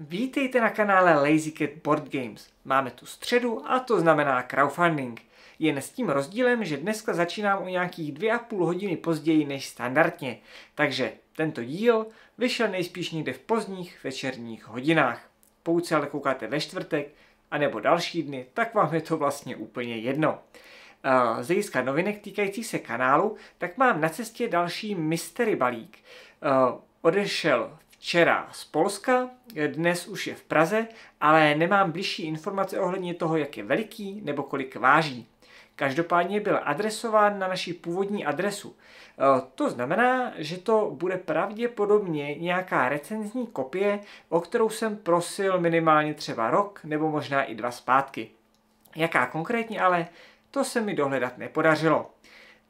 Vítejte na kanále Lazy Cat Board Games. Máme tu středu a to znamená crowdfunding. Jen s tím rozdílem, že dneska začínám o nějakých dvě a půl hodiny později než standardně, takže tento díl vyšel nejspíš někde v pozdních večerních hodinách. Pokud se ale koukáte ve čtvrtek a nebo další dny, tak vám je to vlastně úplně jedno. Eh, z hlediska novinek týkající se kanálu, tak mám na cestě další mystery balík. Eh, odešel včera z Polska, dnes už je v Praze, ale nemám blížší informace ohledně toho, jak je veliký nebo kolik váží. Každopádně byl adresován na naši původní adresu. E, to znamená, že to bude pravděpodobně nějaká recenzní kopie, o kterou jsem prosil minimálně třeba rok nebo možná i dva zpátky. Jaká konkrétně ale, to se mi dohledat nepodařilo.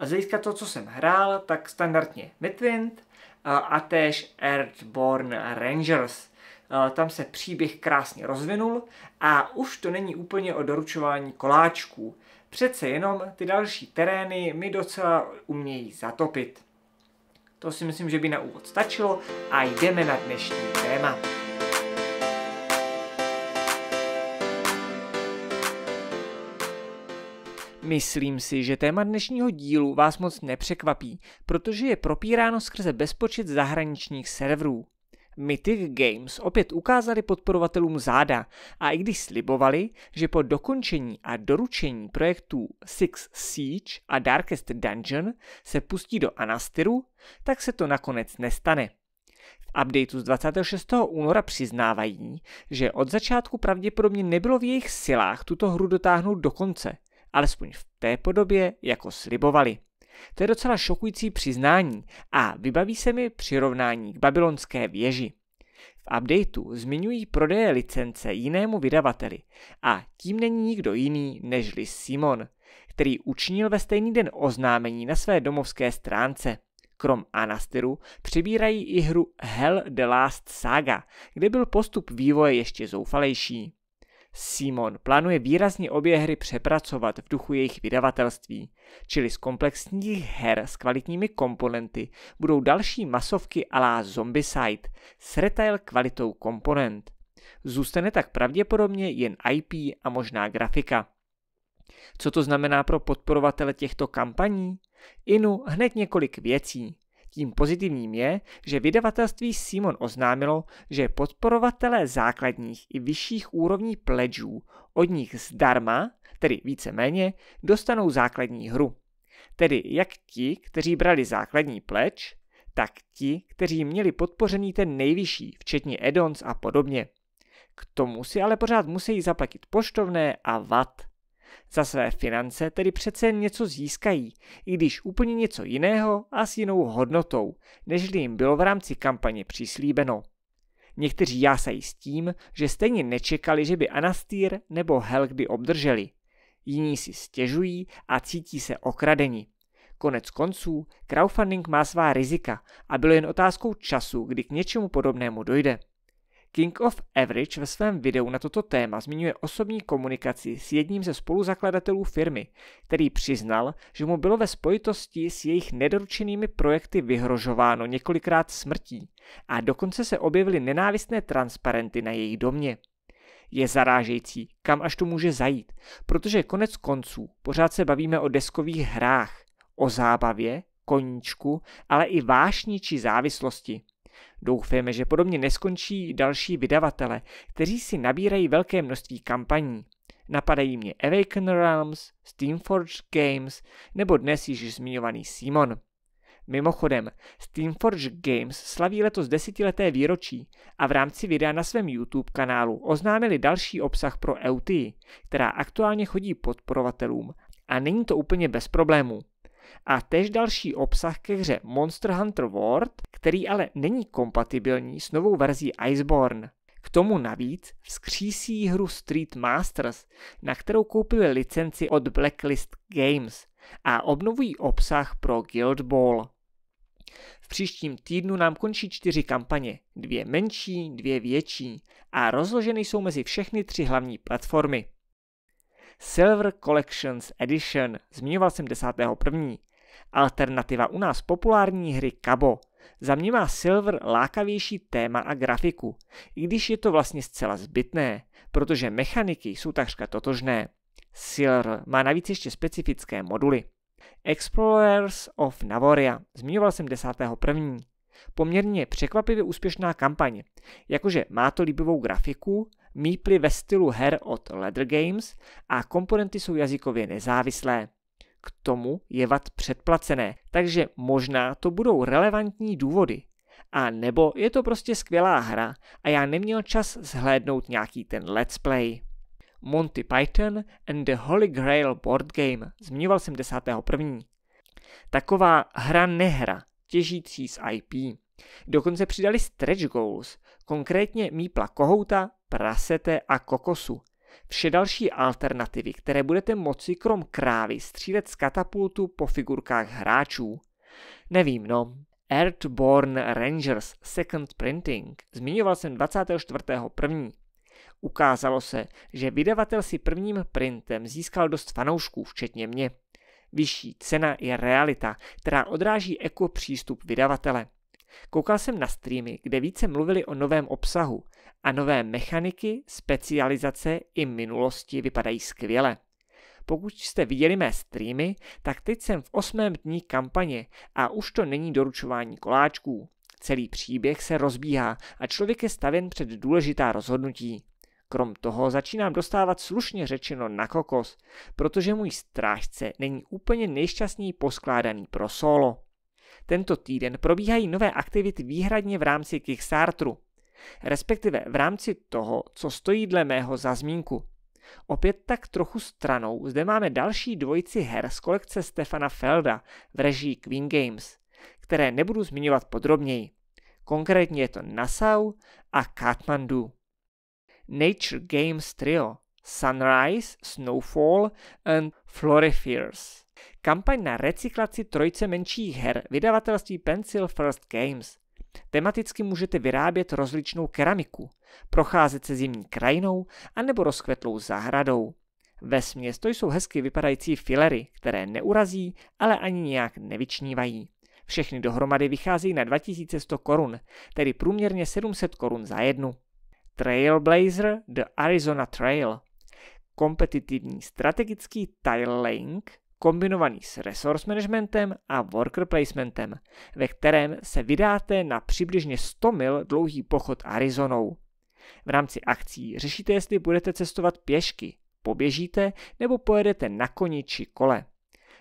A z to, co jsem hrál, tak standardně Midwind, Eh, a též Earthborn Rangers. Eh, tam se příběh krásně rozvinul a už to není úplně o doručování koláčků. Přece jenom ty další terény mi docela umějí zatopit. To si myslím, že by na úvod stačilo a jdeme na dnešní téma. Myslím si, že téma dnešního dílu vás moc nepřekvapí, protože je propíráno skrze bezpočet zahraničních serverů. Mythic Games opět ukázali podporovatelům záda a i když slibovali, že po dokončení a doručení projektů Six Siege a Darkest Dungeon se pustí do Anastyru, tak se to nakonec nestane. V updateu z 26. února přiznávají, že od začátku pravděpodobně nebylo v jejich silách tuto hru dotáhnout do konce – alespoň v té podobě, jako slibovali. To je docela šokující přiznání a vybaví se mi přirovnání k babylonské věži. V updateu zmiňují prodeje licence jinému vydavateli a tím není nikdo jiný než Liz Simon, který učinil ve stejný den oznámení na své domovské stránce. Krom Anastyru přibírají i hru Hell the Last Saga, kde byl postup vývoje ještě zoufalejší. Simon plánuje výrazně obě hry přepracovat v duchu jejich vydavatelství, čili z komplexních her s kvalitními komponenty budou další masovky alá Zombicide s retail kvalitou komponent. Zůstane tak pravděpodobně jen IP a možná grafika. Co to znamená pro podporovatele těchto kampaní? Inu hned několik věcí. Tím pozitivním je, že vydavatelství Simon oznámilo, že podporovatelé základních i vyšších úrovní pledžů od nich zdarma, tedy víceméně, dostanou základní hru. Tedy jak ti, kteří brali základní pledž, tak ti, kteří měli podpořený ten nejvyšší, včetně Edons a podobně. K tomu si ale pořád musí zaplatit poštovné a VAT. Za své finance tedy přece jen něco získají, i když úplně něco jiného a s jinou hodnotou, než jim bylo v rámci kampaně přislíbeno. Někteří jásají s tím, že stejně nečekali, že by Anastýr nebo Helgdy obdrželi. Jiní si stěžují a cítí se okradeni. Konec konců, crowdfunding má svá rizika a bylo jen otázkou času, kdy k něčemu podobnému dojde. King of Average ve svém videu na toto téma zmiňuje osobní komunikaci s jedním ze spoluzakladatelů firmy, který přiznal, že mu bylo ve spojitosti s jejich nedoručenými projekty vyhrožováno několikrát smrtí a dokonce se objevily nenávistné transparenty na jejich domě je zarážející, kam až to může zajít, protože konec konců pořád se bavíme o deskových hrách, o zábavě, koníčku, ale i vášní či závislosti. Doufejme, že podobně neskončí další vydavatele, kteří si nabírají velké množství kampaní. Napadají mě Awaken Realms, Steamforge Games nebo dnes již zmiňovaný Simon. Mimochodem, Steamforge Games slaví letos desetileté výročí a v rámci videa na svém YouTube kanálu oznámili další obsah pro EUTI, která aktuálně chodí podporovatelům a není to úplně bez problémů a tež další obsah ke hře Monster Hunter World, který ale není kompatibilní s novou verzí Iceborne. K tomu navíc vzkřísí hru Street Masters, na kterou koupili licenci od Blacklist Games a obnovují obsah pro Guild Ball. V příštím týdnu nám končí čtyři kampaně, dvě menší, dvě větší a rozloženy jsou mezi všechny tři hlavní platformy. Silver Collections Edition, zmiňoval jsem 10.1. Alternativa u nás populární hry Kabo. Za mě má Silver lákavější téma a grafiku, i když je to vlastně zcela zbytné, protože mechaniky jsou takřka totožné. Silver má navíc ještě specifické moduly. Explorers of Navoria, zmiňoval jsem 10.1. Poměrně překvapivě úspěšná kampaň, jakože má to líbivou grafiku míply ve stylu her od Leather Games a komponenty jsou jazykově nezávislé. K tomu je VAT předplacené, takže možná to budou relevantní důvody. A nebo je to prostě skvělá hra a já neměl čas zhlédnout nějaký ten let's play. Monty Python and the Holy Grail Board Game, zmiňoval jsem 10.1. Taková hra nehra, těžící z IP. Dokonce přidali stretch goals, konkrétně mípla kohouta, prasete a kokosu. Vše další alternativy, které budete moci krom krávy střílet z katapultu po figurkách hráčů. Nevím, no. Earthborn Rangers Second Printing. Zmiňoval jsem 24.1. Ukázalo se, že vydavatel si prvním printem získal dost fanoušků, včetně mě. Vyšší cena je realita, která odráží eko přístup vydavatele. Koukal jsem na streamy, kde více mluvili o novém obsahu a nové mechaniky, specializace i minulosti vypadají skvěle. Pokud jste viděli mé streamy, tak teď jsem v osmém dní kampaně a už to není doručování koláčků. Celý příběh se rozbíhá a člověk je stavěn před důležitá rozhodnutí. Krom toho začínám dostávat slušně řečeno na kokos, protože můj strážce není úplně nejšťastněji poskládaný pro solo. Tento týden probíhají nové aktivity výhradně v rámci Kickstarteru, respektive v rámci toho, co stojí dle mého za zmínku. Opět tak trochu stranou zde máme další dvojici her z kolekce Stefana Felda v režii Queen Games, které nebudu zmiňovat podrobněji. Konkrétně je to Nassau a Kathmandu. Nature Games Trio Sunrise, Snowfall and Floriferes Kampaň na recyklaci trojce menších her vydavatelství Pencil First Games. Tematicky můžete vyrábět rozličnou keramiku, procházet se zimní krajinou anebo rozkvetlou zahradou. Ve směs to jsou hezky vypadající filery, které neurazí, ale ani nijak nevyčnívají. Všechny dohromady vycházejí na 2100 korun, tedy průměrně 700 korun za jednu. Trailblazer The Arizona Trail Kompetitivní strategický tile laying kombinovaný s resource managementem a worker placementem, ve kterém se vydáte na přibližně 100 mil dlouhý pochod Arizonou. V rámci akcí řešíte, jestli budete cestovat pěšky, poběžíte nebo pojedete na koni či kole.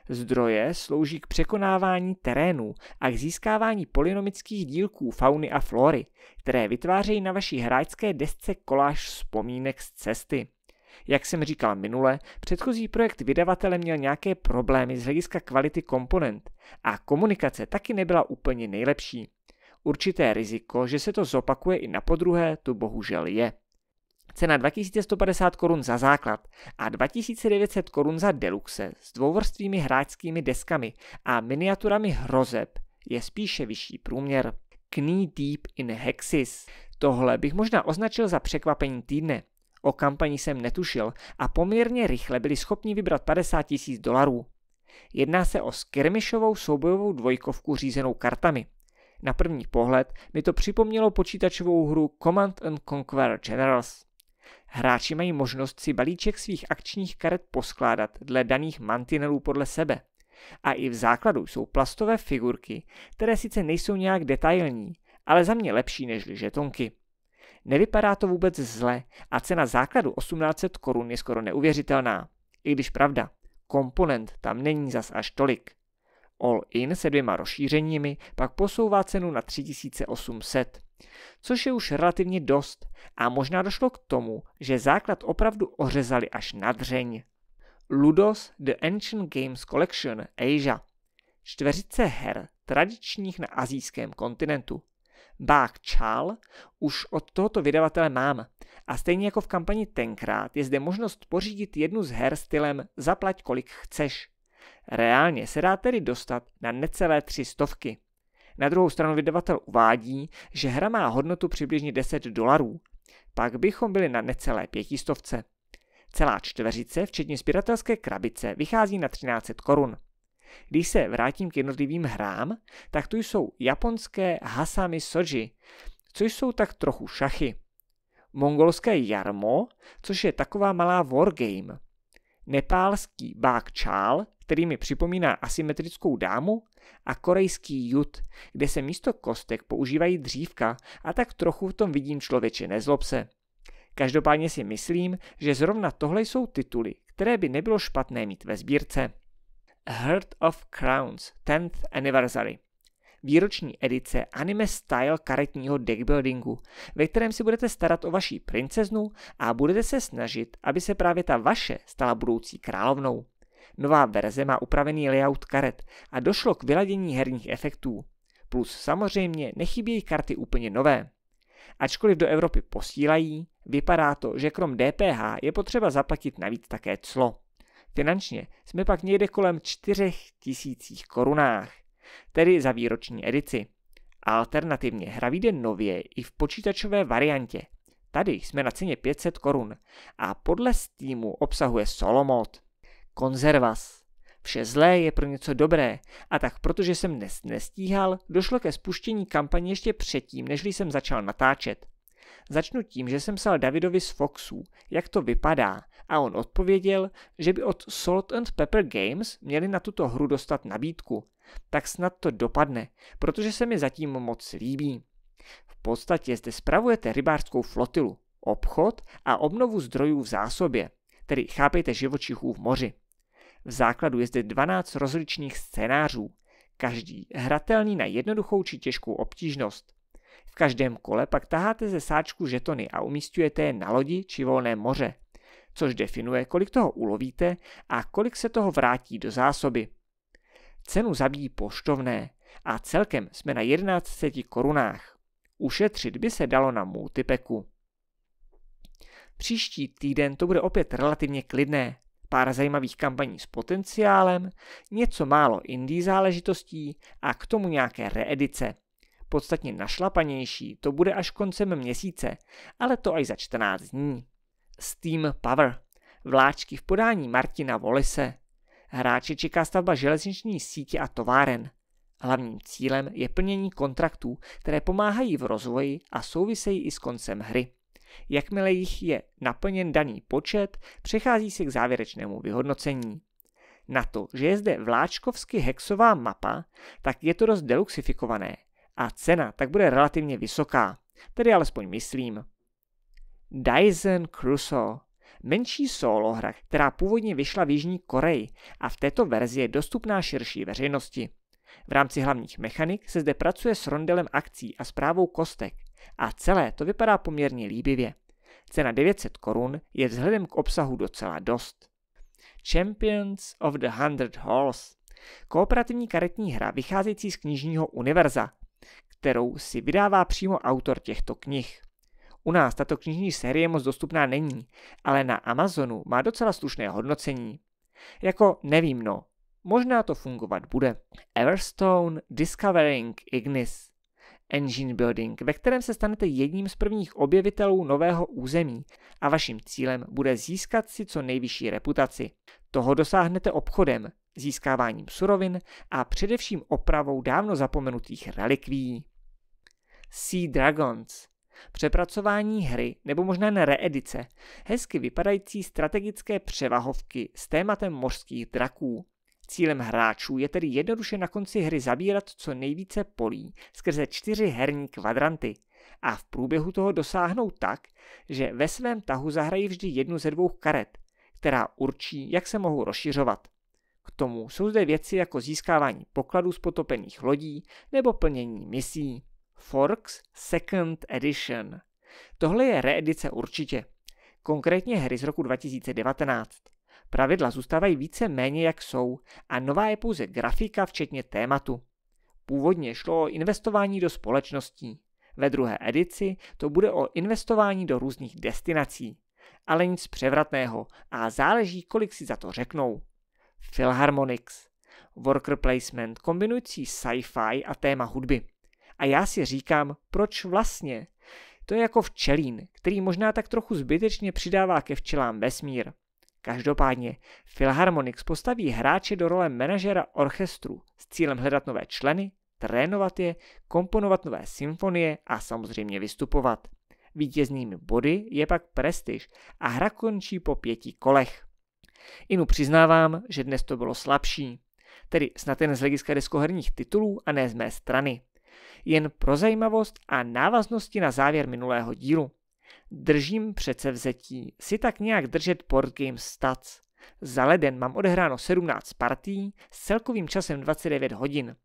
Zdroje slouží k překonávání terénů a k získávání polynomických dílků fauny a flory, které vytvářejí na vaší hráčské desce koláž vzpomínek z cesty. Jak jsem říkal minule, předchozí projekt vydavatele měl nějaké problémy z hlediska kvality komponent a komunikace taky nebyla úplně nejlepší. Určité riziko, že se to zopakuje i na podruhé, tu bohužel je. Cena 2150 korun za základ a 2900 korun za deluxe s dvouvrstvými hráčskými deskami a miniaturami hrozeb je spíše vyšší průměr. Knee Deep in Hexis. Tohle bych možná označil za překvapení týdne. O kampani jsem netušil a poměrně rychle byli schopni vybrat 50 tisíc dolarů. Jedná se o skirmišovou soubojovou dvojkovku řízenou kartami. Na první pohled mi to připomnělo počítačovou hru Command and Conquer Generals. Hráči mají možnost si balíček svých akčních karet poskládat dle daných mantinelů podle sebe. A i v základu jsou plastové figurky, které sice nejsou nějak detailní, ale za mě lepší než žetonky. Nevypadá to vůbec zle a cena základu 1800 korun je skoro neuvěřitelná. I když pravda, komponent tam není zas až tolik. All-in se dvěma rozšířeními pak posouvá cenu na 3800, což je už relativně dost a možná došlo k tomu, že základ opravdu ořezali až na dřeň. Ludos The Ancient Games Collection Asia. Čtveřice her tradičních na azijském kontinentu. Bach Chal už od tohoto vydavatele mám. A stejně jako v kampani tenkrát je zde možnost pořídit jednu z her stylem zaplať kolik chceš. Reálně se dá tedy dostat na necelé tři stovky. Na druhou stranu vydavatel uvádí, že hra má hodnotu přibližně 10 dolarů. Pak bychom byli na necelé pětistovce. Celá čtveřice, včetně spiratelské krabice, vychází na 1300 korun. Když se vrátím k jednotlivým hrám, tak tu jsou japonské hasami soji, což jsou tak trochu šachy. Mongolské jarmo, což je taková malá wargame. Nepálský bák čál, který mi připomíná asymetrickou dámu, a korejský jut, kde se místo kostek používají dřívka a tak trochu v tom vidím člověče, nezlobce. Každopádně si myslím, že zrovna tohle jsou tituly, které by nebylo špatné mít ve sbírce. Heart of Crowns 10th Anniversary výroční edice anime style karetního deckbuildingu, ve kterém si budete starat o vaší princeznu a budete se snažit, aby se právě ta vaše stala budoucí královnou. Nová verze má upravený layout karet a došlo k vyladění herních efektů. Plus samozřejmě nechybějí karty úplně nové. Ačkoliv do Evropy posílají, vypadá to, že krom DPH je potřeba zaplatit navíc také clo. Finančně jsme pak někde kolem 4 tisících korunách, tedy za výroční edici. Alternativně hra vyjde nově i v počítačové variantě. Tady jsme na ceně 500 korun a podle Steamu obsahuje solomod. Konzervas. Vše zlé je pro něco dobré a tak protože jsem dnes nestíhal, došlo ke spuštění kampaně ještě předtím, než jsem začal natáčet. Začnu tím, že jsem psal Davidovi z Foxu, jak to vypadá, a on odpověděl, že by od Salt and Pepper Games měli na tuto hru dostat nabídku. Tak snad to dopadne, protože se mi zatím moc líbí. V podstatě zde spravujete rybářskou flotilu, obchod a obnovu zdrojů v zásobě, tedy chápejte živočichů v moři. V základu je zde 12 rozličných scénářů, každý hratelný na jednoduchou či těžkou obtížnost. V každém kole pak taháte ze sáčku žetony a umístujete je na lodi či volné moře, což definuje, kolik toho ulovíte a kolik se toho vrátí do zásoby. Cenu zabíjí poštovné a celkem jsme na 11 korunách. Ušetřit by se dalo na multipeku. Příští týden to bude opět relativně klidné. Pár zajímavých kampaní s potenciálem, něco málo indie záležitostí a k tomu nějaké reedice – podstatně našlapanější, to bude až koncem měsíce, ale to až za 14 dní. Steam Power. Vláčky v podání Martina Volise. Hráče čeká stavba železniční sítě a továren. Hlavním cílem je plnění kontraktů, které pomáhají v rozvoji a souvisejí i s koncem hry. Jakmile jich je naplněn daný počet, přechází se k závěrečnému vyhodnocení. Na to, že je zde vláčkovsky hexová mapa, tak je to dost deluxifikované a cena tak bude relativně vysoká, tedy alespoň myslím. Dyson Crusoe menší solo hra, která původně vyšla v Jižní Koreji a v této verzi je dostupná širší veřejnosti. V rámci hlavních mechanik se zde pracuje s rondelem akcí a zprávou kostek a celé to vypadá poměrně líbivě. Cena 900 korun je vzhledem k obsahu docela dost. Champions of the Hundred Halls Kooperativní karetní hra vycházející z knižního univerza, kterou si vydává přímo autor těchto knih. U nás tato knižní série moc dostupná není, ale na Amazonu má docela slušné hodnocení. Jako nevím no, možná to fungovat bude. Everstone Discovering Ignis Engine Building, ve kterém se stanete jedním z prvních objevitelů nového území a vaším cílem bude získat si co nejvyšší reputaci. Toho dosáhnete obchodem, získáváním surovin a především opravou dávno zapomenutých relikví. Sea Dragons. Přepracování hry nebo možná na reedice, hezky vypadající strategické převahovky s tématem mořských draků. Cílem hráčů je tedy jednoduše na konci hry zabírat co nejvíce polí skrze čtyři herní kvadranty a v průběhu toho dosáhnou tak, že ve svém tahu zahrají vždy jednu ze dvou karet, která určí, jak se mohou rozšiřovat. K tomu jsou zde věci jako získávání pokladů z potopených lodí nebo plnění misí. Forks Second Edition. Tohle je reedice určitě. Konkrétně hry z roku 2019. Pravidla zůstávají více méně jak jsou a nová je pouze grafika včetně tématu. Původně šlo o investování do společností. Ve druhé edici to bude o investování do různých destinací. Ale nic převratného a záleží, kolik si za to řeknou. Philharmonics. Worker placement kombinující sci-fi a téma hudby. A já si říkám, proč vlastně? To je jako včelín, který možná tak trochu zbytečně přidává ke včelám vesmír. Každopádně, Philharmonics postaví hráče do role manažera orchestru s cílem hledat nové členy, trénovat je, komponovat nové symfonie a samozřejmě vystupovat. Vítěznými body je pak prestiž a hra končí po pěti kolech. Inu přiznávám, že dnes to bylo slabší, tedy snad jen z hlediska deskoherních titulů a ne z mé strany. Jen pro zajímavost a návaznosti na závěr minulého dílu. Držím přece vzetí si tak nějak držet Port game Stats. Za leden mám odehráno 17 partí s celkovým časem 29 hodin.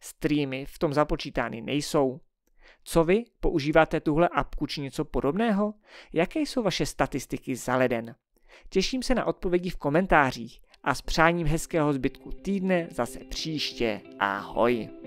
Streamy v tom započítány nejsou. Co vy? Používáte tuhle apku či něco podobného? Jaké jsou vaše statistiky za leden? Těším se na odpovědi v komentářích a s přáním hezkého zbytku týdne zase příště. Ahoj!